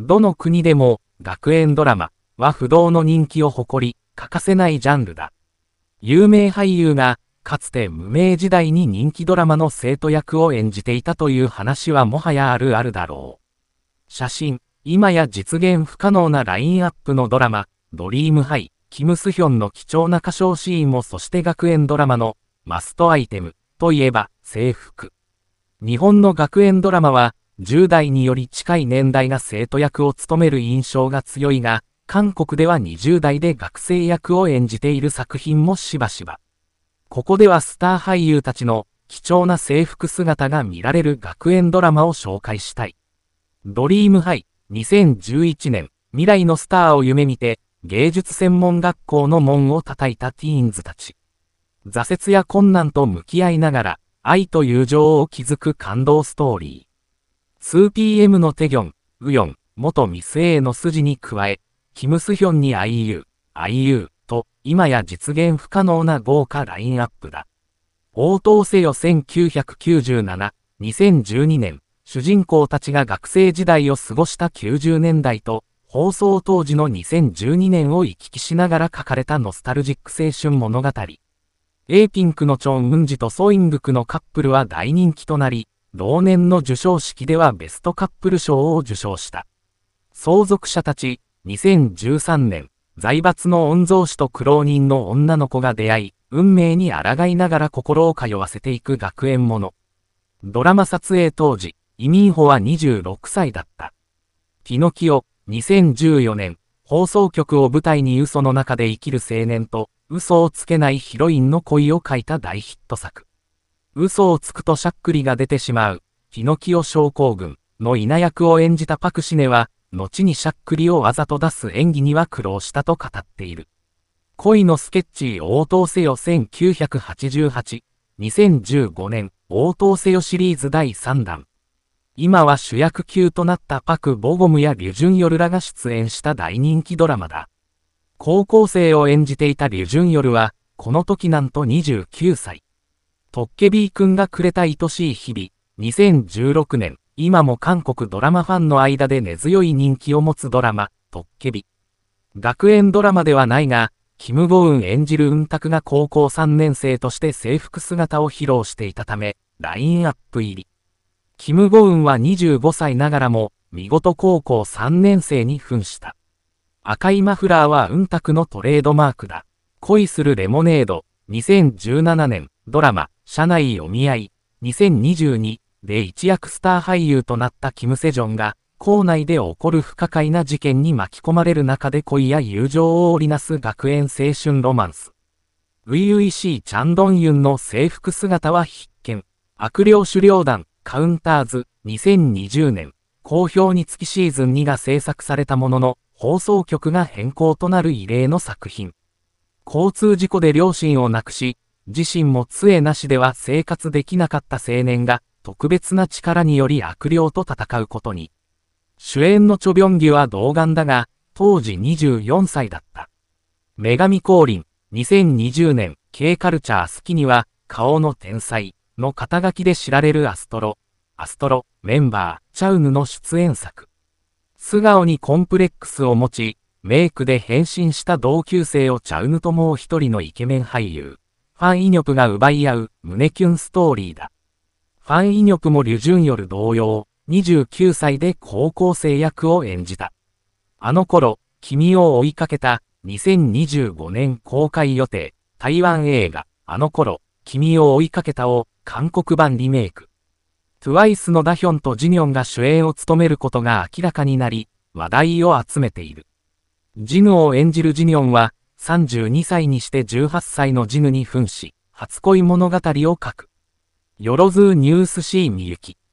どの国でも学園ドラマは不動の人気を誇り、欠かせないジャンルだ。有名俳優が、かつて無名時代に人気ドラマの生徒役を演じていたという話はもはやあるあるだろう。写真、今や実現不可能なラインアップのドラマ、ドリームハイ、キムスヒョンの貴重な歌唱シーンもそして学園ドラマのマストアイテムといえば制服。日本の学園ドラマは10代により近い年代が生徒役を務める印象が強いが、韓国では20代で学生役を演じている作品もしばしば。ここではスター俳優たちの貴重な制服姿が見られる学園ドラマを紹介したい。ドリームハイ、2011年、未来のスターを夢見て、芸術専門学校の門を叩いたティーンズたち。挫折や困難と向き合いながら、愛と友情を築く感動ストーリー。2PM のテギョン、ウヨン、元ミス A の筋に加え、キムスヒョンに IU、IU と、今や実現不可能な豪華ラインアップだ。応答せよ1997、2012年、主人公たちが学生時代を過ごした90年代と、放送当時の2012年を行き来しながら書かれたノスタルジック青春物語。エーピンクのチョン・ウンジとソイングクのカップルは大人気となり、同年の授賞式ではベストカップル賞を受賞した。相続者たち、2013年、財閥の御曹司と苦労人の女の子が出会い、運命に抗いながら心を通わせていく学園者。ドラマ撮影当時、イミーホは26歳だった。ピノキオ、2014年、放送局を舞台に嘘の中で生きる青年と、嘘をつけないヒロインの恋を書いた大ヒット作。嘘をつくとしゃっくりが出てしまう、ヒノキオ症候群の稲役を演じたパクシネは、後にしゃっくりをわざと出す演技には苦労したと語っている。恋のスケッチ応答せよ1988、2015年応答せよシリーズ第3弾。今は主役級となったパク・ボゴムやリュジュン・ヨルらが出演した大人気ドラマだ。高校生を演じていたリュジュン・ヨルは、この時なんと29歳。トッケビーんがくれた愛しい日々。2016年、今も韓国ドラマファンの間で根強い人気を持つドラマ、トッケビ。学園ドラマではないが、キム・ゴウン演じるうんたくが高校3年生として制服姿を披露していたため、ラインアップ入り。キム・ゴウンは25歳ながらも、見事高校3年生に扮した。赤いマフラーはうんたくのトレードマークだ。恋するレモネード、2017年、ドラマ、社内お見合い、2022で一躍スター俳優となったキム・セジョンが、校内で起こる不可解な事件に巻き込まれる中で恋や友情を織りなす学園青春ロマンス。初々しいチャンドンユンの制服姿は必見。悪霊狩猟団、カウンターズ、2020年、好評につきシーズン2が制作されたものの、放送局が変更となる異例の作品。交通事故で両親を亡くし、自身も杖なしでは生活できなかった青年が、特別な力により悪霊と戦うことに。主演のチョビョンギは童顔だが、当時24歳だった。女神降臨、2020年、K カルチャー好きには、顔の天才、の肩書きで知られるアストロ、アストロ、メンバー、チャウヌの出演作。素顔にコンプレックスを持ち、メイクで変身した同級生をチャウヌともう一人のイケメン俳優。ファン・イニョクが奪い合う胸キュンストーリーだ。ファン・イニョクもリュ・ジュンよる同様、29歳で高校生役を演じた。あの頃、君を追いかけた2025年公開予定、台湾映画、あの頃、君を追いかけたを韓国版リメイク。TWICE のダヒョンとジニョンが主演を務めることが明らかになり、話題を集めている。ジヌを演じるジニョンは、32歳にして18歳のジヌに扮し、初恋物語を書く。よろずーニュースシーみゆき。